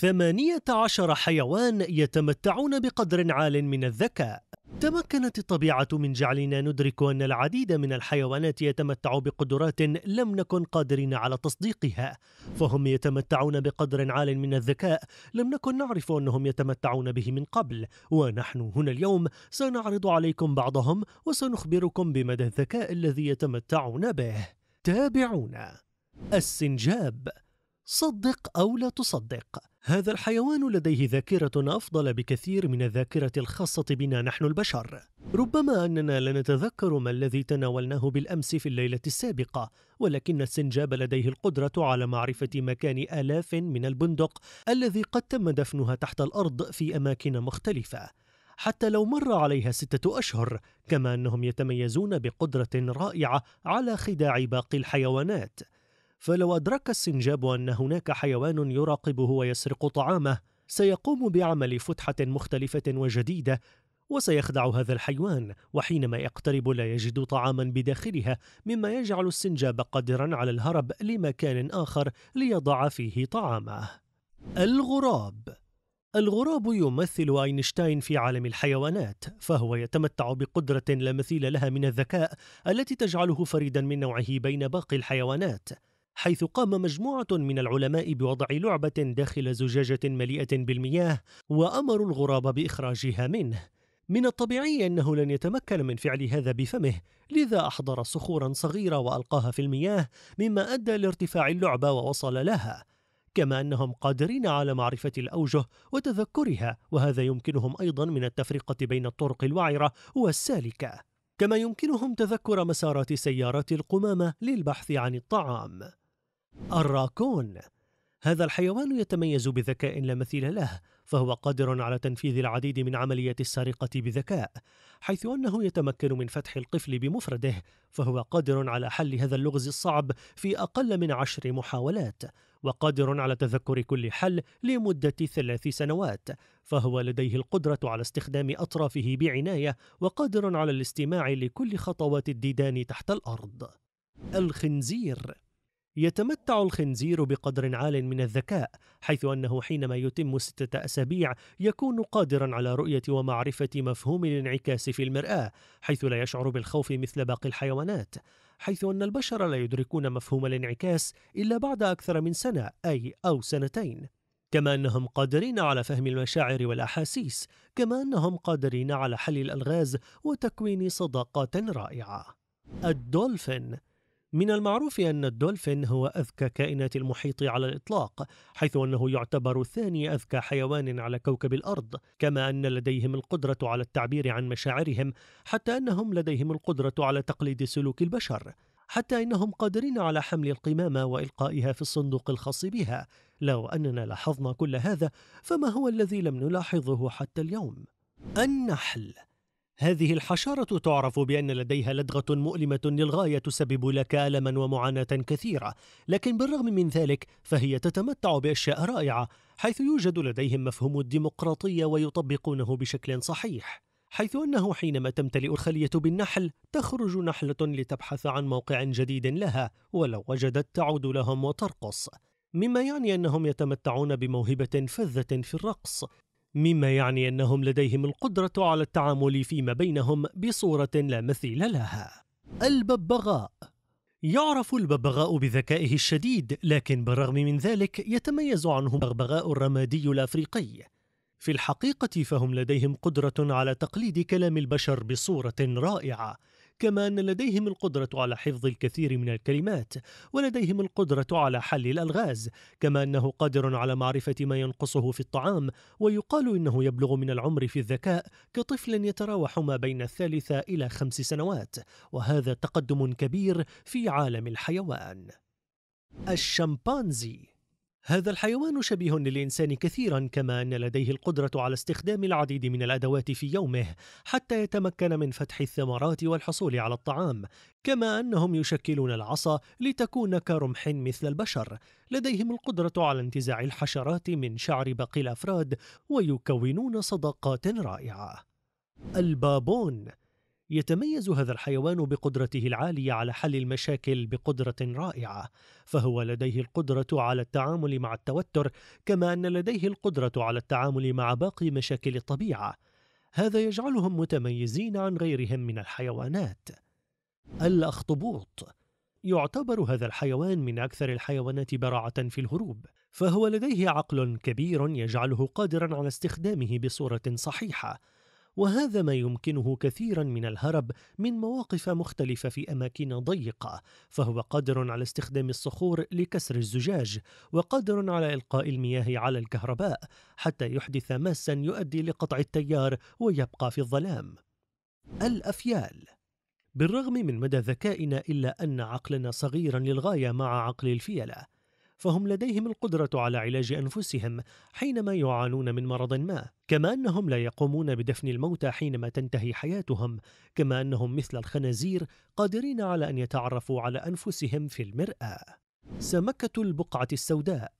ثمانية عشر حيوان يتمتعون بقدر عال من الذكاء تمكنت الطبيعة من جعلنا ندرك أن العديد من الحيوانات يتمتع بقدرات لم نكن قادرين على تصديقها فهم يتمتعون بقدر عال من الذكاء لم نكن نعرف أنهم يتمتعون به من قبل ونحن هنا اليوم سنعرض عليكم بعضهم وسنخبركم بمدى الذكاء الذي يتمتعون به تابعونا السنجاب صدق او لا تصدق هذا الحيوان لديه ذاكره افضل بكثير من الذاكره الخاصه بنا نحن البشر ربما اننا لا نتذكر ما الذي تناولناه بالامس في الليله السابقه ولكن السنجاب لديه القدره على معرفه مكان الاف من البندق الذي قد تم دفنها تحت الارض في اماكن مختلفه حتى لو مر عليها ستة أشهر، كما أنهم يتميزون بقدرة رائعة على خداع باقي الحيوانات، فلو أدرك السنجاب أن هناك حيوان يراقبه ويسرق طعامه سيقوم بعمل فتحة مختلفة وجديدة وسيخدع هذا الحيوان وحينما يقترب لا يجد طعاما بداخلها مما يجعل السنجاب قادرا على الهرب لمكان آخر ليضع فيه طعامه الغراب الغراب يمثل اينشتاين في عالم الحيوانات فهو يتمتع بقدره لا مثيل لها من الذكاء التي تجعله فريدا من نوعه بين باقي الحيوانات حيث قام مجموعة من العلماء بوضع لعبة داخل زجاجة مليئة بالمياه وأمروا الغراب بإخراجها منه من الطبيعي أنه لن يتمكن من فعل هذا بفمه لذا أحضر صخورا صغيرة وألقاها في المياه مما أدى لارتفاع اللعبة ووصل لها كما أنهم قادرين على معرفة الأوجه وتذكرها وهذا يمكنهم أيضا من التفرقة بين الطرق الوعرة والسالكة كما يمكنهم تذكر مسارات سيارات القمامة للبحث عن الطعام الراكون هذا الحيوان يتميز بذكاء لا مثيل له فهو قادر على تنفيذ العديد من عمليات السرقة بذكاء حيث أنه يتمكن من فتح القفل بمفرده فهو قادر على حل هذا اللغز الصعب في أقل من عشر محاولات وقادر على تذكر كل حل لمدة ثلاث سنوات فهو لديه القدرة على استخدام أطرافه بعناية وقادر على الاستماع لكل خطوات الديدان تحت الأرض الخنزير يتمتع الخنزير بقدر عال من الذكاء حيث انه حينما يتم سته اسابيع يكون قادرا على رؤيه ومعرفه مفهوم الانعكاس في المراه حيث لا يشعر بالخوف مثل باقي الحيوانات حيث ان البشر لا يدركون مفهوم الانعكاس الا بعد اكثر من سنه اي او سنتين كما انهم قادرين على فهم المشاعر والاحاسيس كما انهم قادرين على حل الالغاز وتكوين صداقات رائعه الدولفين من المعروف أن الدولفين هو أذكى كائنات المحيط على الإطلاق، حيث أنه يعتبر ثاني أذكى حيوان على كوكب الأرض، كما أن لديهم القدرة على التعبير عن مشاعرهم، حتى أنهم لديهم القدرة على تقليد سلوك البشر، حتى إنهم قادرين على حمل القمامة وإلقائها في الصندوق الخاص بها، لو أننا لاحظنا كل هذا، فما هو الذي لم نلاحظه حتى اليوم؟ النحل هذه الحشرة تعرف بأن لديها لدغة مؤلمة للغاية تسبب لك ألما ومعاناة كثيرة، لكن بالرغم من ذلك فهي تتمتع بأشياء رائعة، حيث يوجد لديهم مفهوم الديمقراطية ويطبقونه بشكل صحيح. حيث أنه حينما تمتلئ الخلية بالنحل تخرج نحلة لتبحث عن موقع جديد لها ولو وجدت تعود لهم وترقص مما يعني أنهم يتمتعون بموهبة فذة في الرقص مما يعني أنهم لديهم القدرة على التعامل فيما بينهم بصورة لا مثيل لها الببغاء يعرف الببغاء بذكائه الشديد لكن بالرغم من ذلك يتميز عنه الببغاء الرمادي الأفريقي في الحقيقة فهم لديهم قدرة على تقليد كلام البشر بصورة رائعة كما أن لديهم القدرة على حفظ الكثير من الكلمات ولديهم القدرة على حل الألغاز كما أنه قادر على معرفة ما ينقصه في الطعام ويقال إنه يبلغ من العمر في الذكاء كطفل يتراوح ما بين الثالثة إلى خمس سنوات وهذا تقدم كبير في عالم الحيوان الشمبانزي هذا الحيوان شبيه للإنسان كثيرا كما أن لديه القدرة على استخدام العديد من الأدوات في يومه حتى يتمكن من فتح الثمرات والحصول على الطعام كما أنهم يشكلون العصا لتكون كرمح مثل البشر لديهم القدرة على انتزاع الحشرات من شعر باقي الأفراد ويكونون صداقات رائعة البابون يتميز هذا الحيوان بقدرته العاليه على حل المشاكل بقدره رائعه فهو لديه القدره على التعامل مع التوتر كما ان لديه القدره على التعامل مع باقي مشاكل الطبيعه هذا يجعلهم متميزين عن غيرهم من الحيوانات الاخطبوط يعتبر هذا الحيوان من أكثر الحيوانات براعة في الهروب، فهو لديه عقل كبير يجعله قادرًا على استخدامه بصورة صحيحة، وهذا ما يمكنه كثيرا من الهرب من مواقف مختلفة في أماكن ضيقة فهو قادر على استخدام الصخور لكسر الزجاج وقادر على إلقاء المياه على الكهرباء حتى يحدث ماسا يؤدي لقطع التيار ويبقى في الظلام الأفيال بالرغم من مدى ذكائنا إلا أن عقلنا صغيرا للغاية مع عقل الفيلة فهم لديهم القدرة على علاج أنفسهم حينما يعانون من مرض ما كما أنهم لا يقومون بدفن الموتى حينما تنتهي حياتهم كما أنهم مثل الخنازير قادرين على أن يتعرفوا على أنفسهم في المرآة سمكة البقعة السوداء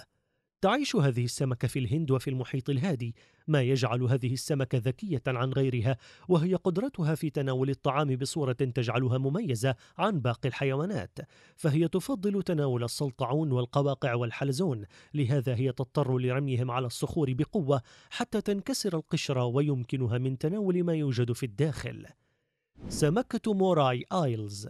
تعيش هذه السمكة في الهند وفي المحيط الهادي ما يجعل هذه السمكة ذكية عن غيرها وهي قدرتها في تناول الطعام بصورة تجعلها مميزة عن باقي الحيوانات فهي تفضل تناول السلطعون والقواقع والحلزون لهذا هي تضطر لرميهم على الصخور بقوة حتى تنكسر القشرة ويمكنها من تناول ما يوجد في الداخل سمكة موراي آيلز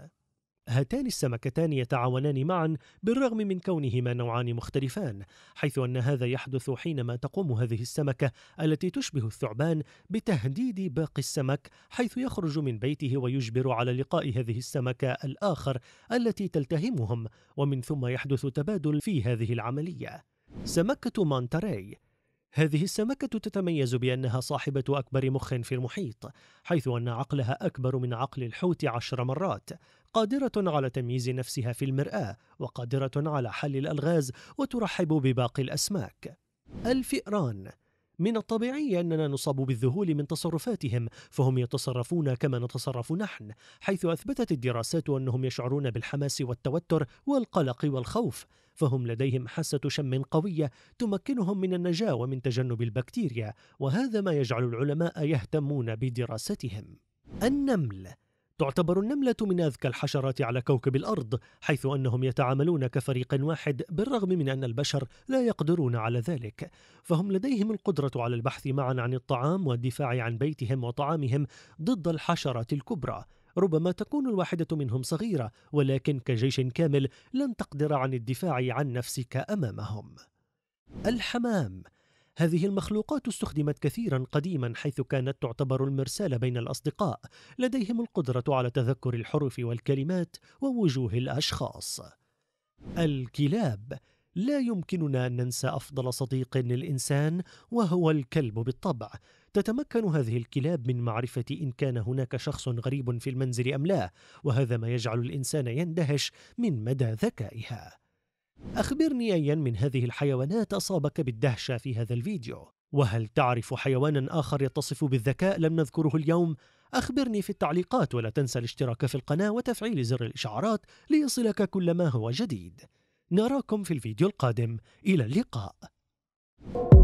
هاتان السمكتان يتعاونان معا بالرغم من كونهما نوعان مختلفان حيث أن هذا يحدث حينما تقوم هذه السمكة التي تشبه الثعبان بتهديد باقي السمك حيث يخرج من بيته ويجبر على لقاء هذه السمكة الآخر التي تلتهمهم ومن ثم يحدث تبادل في هذه العملية سمكة مانتاري هذه السمكة تتميز بأنها صاحبة أكبر مخ في المحيط، حيث أن عقلها أكبر من عقل الحوت عشر مرات، قادرة على تمييز نفسها في المرآة، وقادرة على حل الألغاز، وترحب بباقي الأسماك. الفئران من الطبيعي أننا نصاب بالذهول من تصرفاتهم فهم يتصرفون كما نتصرف نحن حيث أثبتت الدراسات أنهم يشعرون بالحماس والتوتر والقلق والخوف فهم لديهم حاسة شم قوية تمكنهم من النجاة ومن تجنب البكتيريا وهذا ما يجعل العلماء يهتمون بدراستهم النمل تعتبر النملة من أذكى الحشرات على كوكب الأرض حيث أنهم يتعاملون كفريق واحد بالرغم من أن البشر لا يقدرون على ذلك فهم لديهم القدرة على البحث معا عن الطعام والدفاع عن بيتهم وطعامهم ضد الحشرات الكبرى ربما تكون الواحدة منهم صغيرة ولكن كجيش كامل لن تقدر عن الدفاع عن نفسك أمامهم الحمام هذه المخلوقات استخدمت كثيرا قديما حيث كانت تعتبر المرسال بين الأصدقاء لديهم القدرة على تذكر الحروف والكلمات ووجوه الأشخاص الكلاب لا يمكننا أن ننسى أفضل صديق للإنسان وهو الكلب بالطبع تتمكن هذه الكلاب من معرفة إن كان هناك شخص غريب في المنزل أم لا وهذا ما يجعل الإنسان يندهش من مدى ذكائها أخبرني أيا من هذه الحيوانات أصابك بالدهشة في هذا الفيديو وهل تعرف حيوانا آخر يتصف بالذكاء لم نذكره اليوم؟ أخبرني في التعليقات ولا تنسى الاشتراك في القناة وتفعيل زر الإشعارات ليصلك كل ما هو جديد نراكم في الفيديو القادم إلى اللقاء